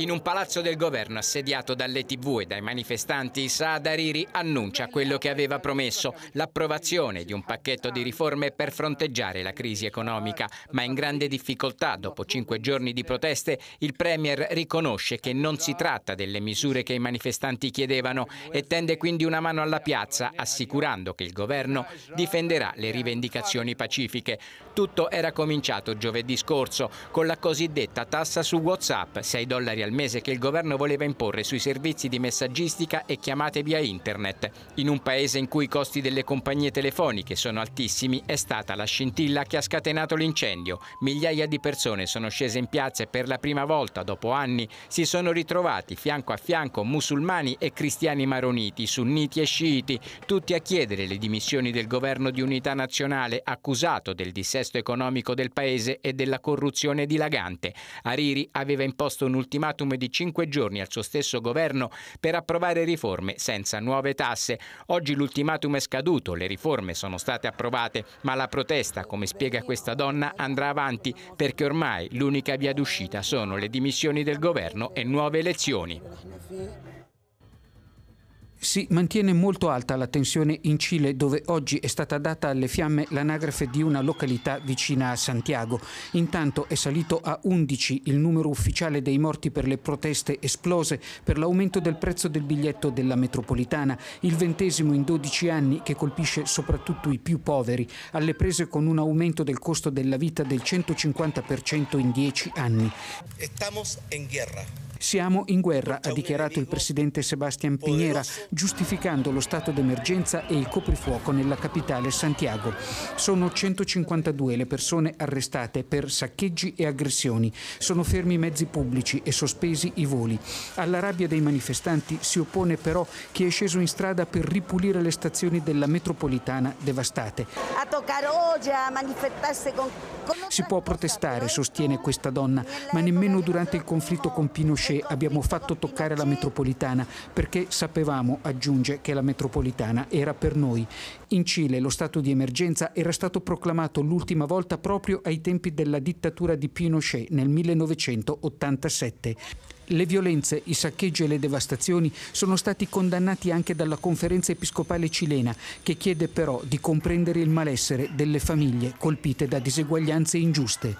In un palazzo del governo assediato dalle tv e dai manifestanti, Saad Hariri annuncia quello che aveva promesso, l'approvazione di un pacchetto di riforme per fronteggiare la crisi economica, ma in grande difficoltà dopo cinque giorni di proteste il Premier riconosce che non si tratta delle misure che i manifestanti chiedevano e tende quindi una mano alla piazza assicurando che il governo difenderà le rivendicazioni pacifiche. Tutto era cominciato giovedì scorso con la cosiddetta tassa su WhatsApp, 6 dollari al al mese che il governo voleva imporre sui servizi di messaggistica e chiamate via internet. In un paese in cui i costi delle compagnie telefoniche sono altissimi è stata la scintilla che ha scatenato l'incendio. Migliaia di persone sono scese in piazza e per la prima volta dopo anni si sono ritrovati fianco a fianco musulmani e cristiani maroniti, sunniti e sciiti, tutti a chiedere le dimissioni del governo di unità nazionale accusato del dissesto economico del paese e della corruzione dilagante. Hariri aveva imposto un ultimato ultimatum di cinque giorni al suo stesso governo per approvare riforme senza nuove tasse. Oggi l'ultimatum è scaduto, le riforme sono state approvate, ma la protesta, come spiega questa donna, andrà avanti perché ormai l'unica via d'uscita sono le dimissioni del governo e nuove elezioni. Si mantiene molto alta la tensione in Cile dove oggi è stata data alle fiamme l'anagrafe di una località vicina a Santiago. Intanto è salito a 11 il numero ufficiale dei morti per le proteste esplose per l'aumento del prezzo del biglietto della metropolitana, il ventesimo in 12 anni che colpisce soprattutto i più poveri, alle prese con un aumento del costo della vita del 150% in 10 anni. Estamos en guerra. Siamo in guerra, ha dichiarato il presidente Sebastian Piñera, giustificando lo stato d'emergenza e il coprifuoco nella capitale Santiago. Sono 152 le persone arrestate per saccheggi e aggressioni. Sono fermi i mezzi pubblici e sospesi i voli. Alla rabbia dei manifestanti si oppone però chi è sceso in strada per ripulire le stazioni della metropolitana devastate. A toccare oggi a manifestarsi con... con si può protestare, sostiene questa donna, ma nemmeno durante il conflitto con Pinochet abbiamo fatto toccare la metropolitana perché sapevamo, aggiunge, che la metropolitana era per noi. In Cile lo stato di emergenza era stato proclamato l'ultima volta proprio ai tempi della dittatura di Pinochet nel 1987. Le violenze, i saccheggi e le devastazioni sono stati condannati anche dalla conferenza episcopale cilena, che chiede però di comprendere il malessere delle famiglie colpite da diseguaglianze ingiuste.